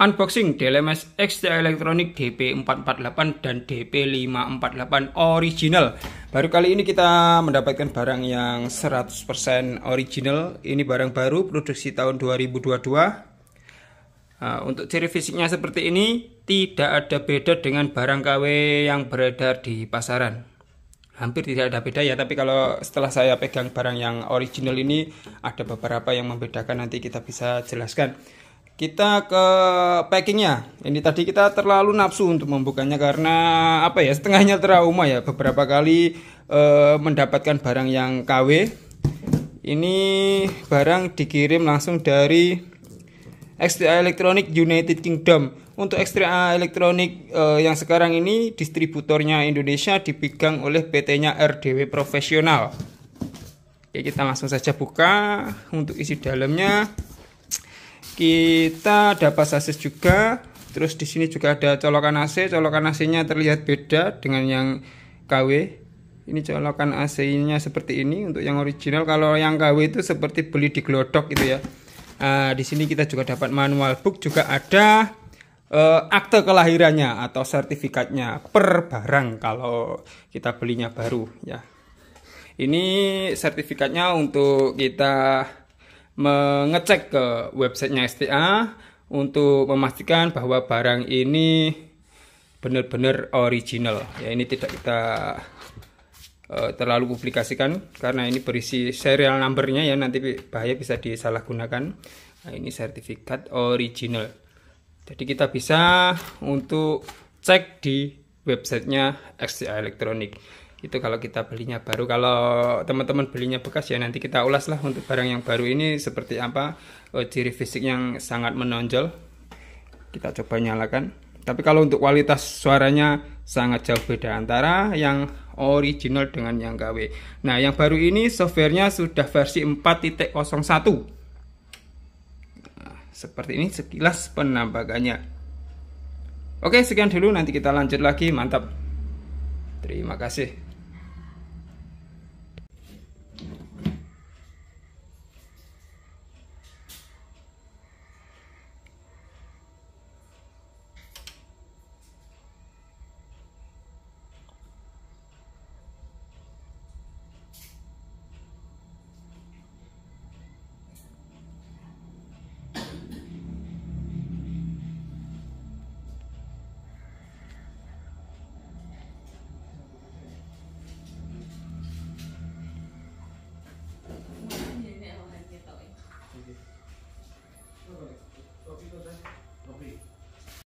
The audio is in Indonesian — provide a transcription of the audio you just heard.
Unboxing DLMS XT Electronic DP448 dan DP548 original. Baru kali ini kita mendapatkan barang yang 100% original. Ini barang baru produksi tahun 2022. Ah, untuk ciri fisiknya seperti ini tidak ada beda dengan barang KW yang beredar di pasaran. Hampir tidak ada beda ya, tapi kalau setelah saya pegang barang yang original ini ada beberapa yang membedakan nanti kita bisa jelaskan kita ke packingnya ini tadi kita terlalu nafsu untuk membukanya karena apa ya setengahnya trauma ya beberapa kali e, mendapatkan barang yang KW ini barang dikirim langsung dari XTA Electronic United Kingdom untuk XTA Electronic e, yang sekarang ini distributornya Indonesia dipegang oleh PT-nya RDW Profesional Oke, kita langsung saja buka untuk isi dalamnya kita dapat sasis juga terus di sini juga ada colokan AC colokan AC nya terlihat beda dengan yang KW ini colokan AC nya seperti ini untuk yang original kalau yang KW itu seperti beli di glodok gitu ya nah, di sini kita juga dapat manual book juga ada uh, akte kelahirannya atau sertifikatnya per barang kalau kita belinya baru ya ini sertifikatnya untuk kita mengecek ke websitenya STA untuk memastikan bahwa barang ini benar-benar original ya ini tidak kita eh, terlalu publikasikan karena ini berisi serial numbernya ya nanti bahaya bisa disalahgunakan nah, ini sertifikat original jadi kita bisa untuk cek di websitenya XTA Elektronik itu kalau kita belinya baru kalau teman-teman belinya bekas ya nanti kita ulas lah untuk barang yang baru ini seperti apa oh, ciri fisik yang sangat menonjol kita coba nyalakan tapi kalau untuk kualitas suaranya sangat jauh beda antara yang original dengan yang KW nah yang baru ini softwarenya sudah versi 4.01 nah, seperti ini sekilas penampakannya oke sekian dulu nanti kita lanjut lagi mantap terima kasih